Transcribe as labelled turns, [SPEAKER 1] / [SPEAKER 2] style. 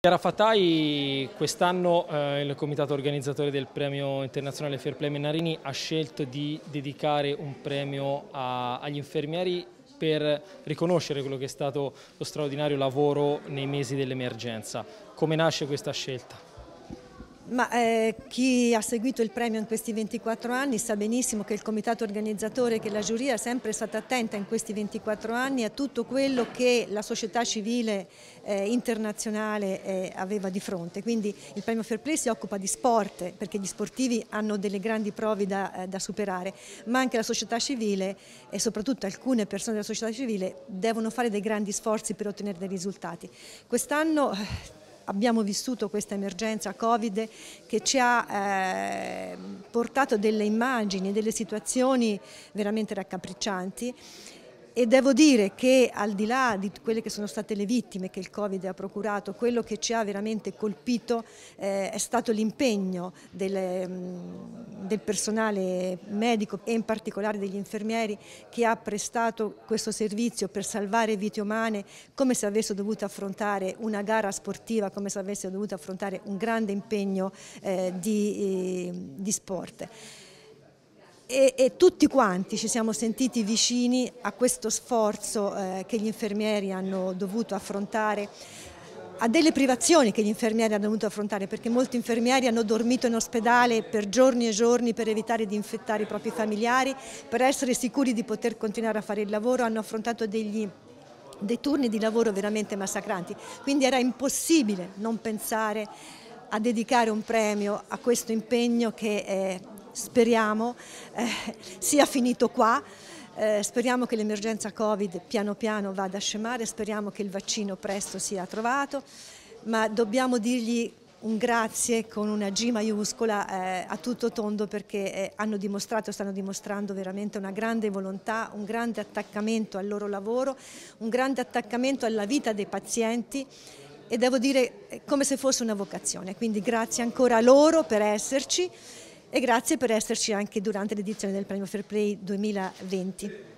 [SPEAKER 1] Chiara Fatai, quest'anno eh, il comitato organizzatore del premio internazionale Fair Play Menarini ha scelto di dedicare un premio a, agli infermieri per riconoscere quello che è stato lo straordinario lavoro nei mesi dell'emergenza. Come nasce questa scelta?
[SPEAKER 2] Ma eh, chi ha seguito il premio in questi 24 anni sa benissimo che il comitato organizzatore e che la giuria è sempre stata attenta in questi 24 anni a tutto quello che la società civile eh, internazionale eh, aveva di fronte. Quindi il premio Fair Play si occupa di sport perché gli sportivi hanno delle grandi prove da, eh, da superare, ma anche la società civile e soprattutto alcune persone della società civile devono fare dei grandi sforzi per ottenere dei risultati. Quest'anno eh, abbiamo vissuto questa emergenza Covid che ci ha eh, portato delle immagini, delle situazioni veramente raccapriccianti e devo dire che al di là di quelle che sono state le vittime che il Covid ha procurato, quello che ci ha veramente colpito eh, è stato l'impegno del, del, personale medico e in particolare degli infermieri che ha prestato questo servizio per salvare vite umane come se avesse dovuto affrontare una gara sportiva, come se avesse dovuto affrontare un grande impegno eh, di, eh, di sport e, e, tutti quanti ci siamo sentiti vicini a questo sforzo eh, che gli infermieri hanno dovuto affrontare a delle privazioni che gli infermieri hanno dovuto affrontare perché molti infermieri hanno dormito in ospedale per giorni e giorni per evitare di infettare i propri familiari, per essere sicuri di poter continuare a fare il lavoro, hanno affrontato degli, dei turni di lavoro veramente massacranti, quindi era impossibile non pensare a dedicare un premio a questo impegno che è speriamo eh, sia finito qua. Eh, speriamo che l'emergenza Covid piano piano vada a scemare, speriamo che il vaccino presto sia trovato, ma dobbiamo dirgli un grazie con una G maiuscola eh, a tutto tondo perché eh, hanno dimostrato, stanno dimostrando veramente una grande volontà, un grande attaccamento al loro lavoro, un grande attaccamento alla vita dei pazienti e devo dire eh, come se fosse una vocazione. Quindi grazie ancora a loro per esserci e grazie per esserci anche durante l'edizione del Premio Fair Play 2020.